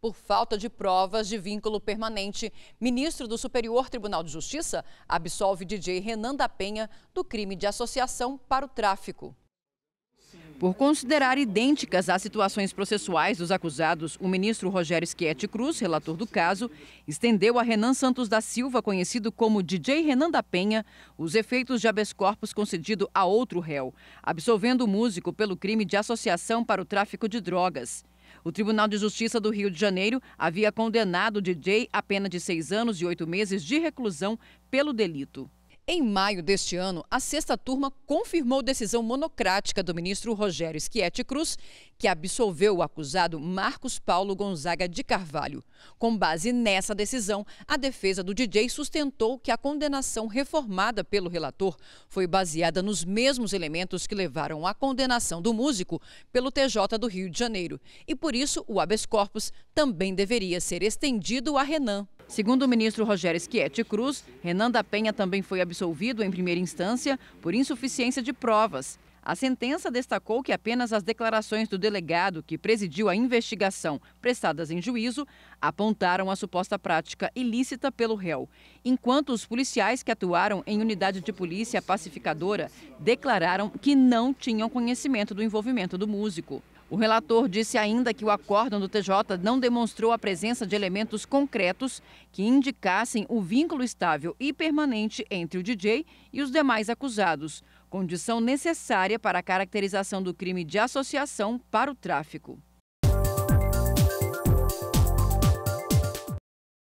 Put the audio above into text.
por falta de provas de vínculo permanente. Ministro do Superior Tribunal de Justiça absolve DJ Renan da Penha do crime de associação para o tráfico. Por considerar idênticas as situações processuais dos acusados, o ministro Rogério Schietti Cruz, relator do caso, estendeu a Renan Santos da Silva, conhecido como DJ Renan da Penha, os efeitos de habeas corpus concedido a outro réu, absolvendo o músico pelo crime de associação para o tráfico de drogas. O Tribunal de Justiça do Rio de Janeiro havia condenado o DJ a pena de seis anos e oito meses de reclusão pelo delito. Em maio deste ano, a sexta turma confirmou decisão monocrática do ministro Rogério Schietti Cruz, que absolveu o acusado Marcos Paulo Gonzaga de Carvalho. Com base nessa decisão, a defesa do DJ sustentou que a condenação reformada pelo relator foi baseada nos mesmos elementos que levaram à condenação do músico pelo TJ do Rio de Janeiro. E por isso, o habeas corpus também deveria ser estendido a Renan. Segundo o ministro Rogério Schietti Cruz, Renan da Penha também foi absolvido em primeira instância por insuficiência de provas. A sentença destacou que apenas as declarações do delegado que presidiu a investigação, prestadas em juízo, apontaram a suposta prática ilícita pelo réu, enquanto os policiais que atuaram em unidade de polícia pacificadora declararam que não tinham conhecimento do envolvimento do músico. O relator disse ainda que o acórdão do TJ não demonstrou a presença de elementos concretos que indicassem o vínculo estável e permanente entre o DJ e os demais acusados, condição necessária para a caracterização do crime de associação para o tráfico.